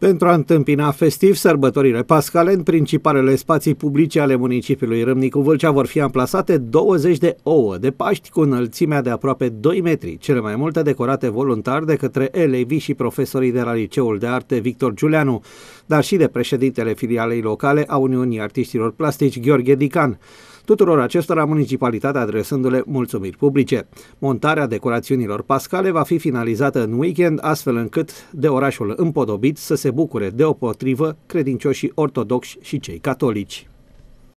pentru a întâmpina festiv sărbătorile pascale în principalele spații publice ale municipiului Râmnicu Vâlcea vor fi amplasate 20 de ouă de Paști cu înălțimea de aproape 2 metri, cele mai multe decorate voluntar de către elevii și profesorii de la Liceul de Arte Victor Giulianu, dar și de președintele filialei locale a Uniunii Artiștilor Plastici Gheorghe Dican. Tuturor acestora, municipalitatea adresându-le mulțumiri publice. Montarea decorațiunilor pascale va fi finalizată în weekend, astfel încât de orașul împodobit să se bucure deopotrivă credincioșii ortodoxi și cei catolici.